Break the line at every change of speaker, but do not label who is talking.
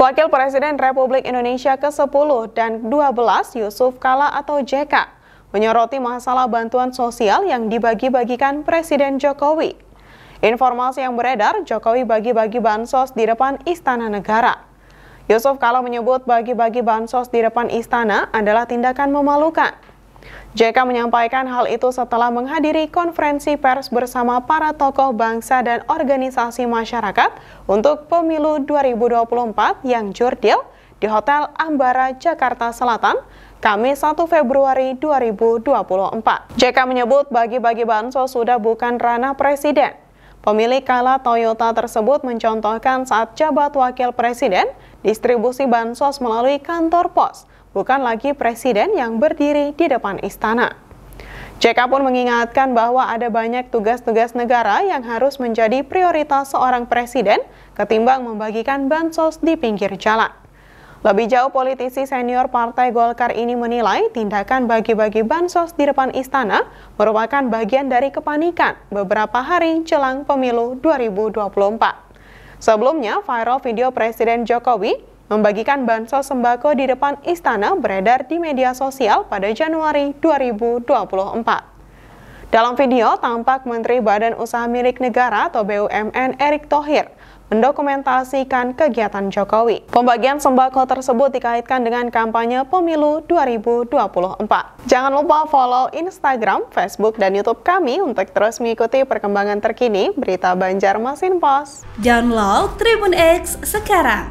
Wakil Presiden Republik Indonesia ke-10 dan 12 Yusuf Kala atau JK menyoroti masalah bantuan sosial yang dibagi-bagikan Presiden Jokowi. Informasi yang beredar, Jokowi bagi-bagi bansos di depan Istana Negara. Yusuf Kala menyebut bagi-bagi bansos di depan istana adalah tindakan memalukan. JK menyampaikan hal itu setelah menghadiri konferensi pers bersama para tokoh bangsa dan organisasi masyarakat untuk pemilu 2024 yang jurdil di Hotel Ambara, Jakarta Selatan, Kamis 1 Februari 2024. JK menyebut bagi-bagi bansos sudah bukan ranah presiden. Pemilik kala Toyota tersebut mencontohkan saat jabat wakil presiden, distribusi bansos melalui kantor pos, bukan lagi presiden yang berdiri di depan istana. JK pun mengingatkan bahwa ada banyak tugas-tugas negara yang harus menjadi prioritas seorang presiden ketimbang membagikan bansos di pinggir jalan. Lebih jauh, politisi senior Partai Golkar ini menilai tindakan bagi-bagi bansos di depan istana merupakan bagian dari kepanikan beberapa hari jelang pemilu 2024. Sebelumnya, viral video Presiden Jokowi membagikan bansos sembako di depan istana beredar di media sosial pada Januari 2024. Dalam video, tampak Menteri Badan Usaha Milik Negara atau BUMN Erick Thohir mendokumentasikan kegiatan Jokowi. Pembagian sembako tersebut dikaitkan dengan kampanye pemilu 2024. Jangan lupa follow Instagram, Facebook, dan Youtube kami untuk terus mengikuti perkembangan terkini berita Banjarmasin Pos. Download Tribun X sekarang